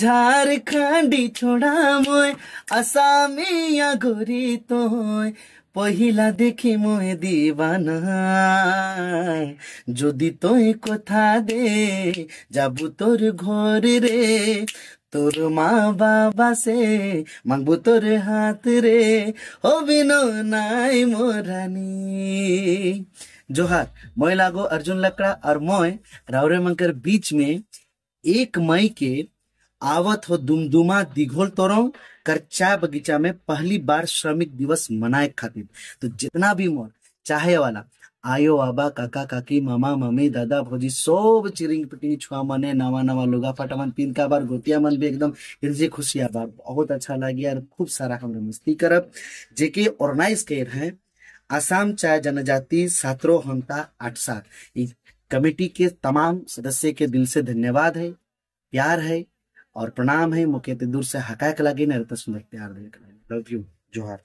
ঝাড়খণ্ডী ছোড়া মই আসামিয়া গরি তোয় পহিলা দেখি মই দিবানা যদি তই কথা দে যাব তোর ঘর রে তোর মা বাবা সে মাগবো তোর হাত রে অভিন নাই মোরানি जोहार মই लागो अर्जुन लकड़ा और मैं रावरे मंकर बीच में एक मई के आवत हो दुमदुमा दिघोल तोरों कर चाय बगीचा में पहली बार श्रमिक दिवस मनाए खातिर तो जितना भी मोर चाहे वाला आयो आबा काका काकी मामा मम्मी दादा भौजी सब चिरिंग पिटिंग छुआ मने नवा नवा लुगा फटावन पिन का बार गोतिया मन भी एकदम हिरजे खुशिया बार बहुत अच्छा लगे और खूब सारा हम मस्ती करब जे जेके ऑर्गेनाइज कर हैं आसाम चाय जनजाति सात्रो हमता आठ सात कमेटी के तमाम सदस्य के दिल से धन्यवाद है प्यार है और प्रणाम है मुकेत दूर से हकायक लगे नरत सुंदर प्यार लव यू जोहार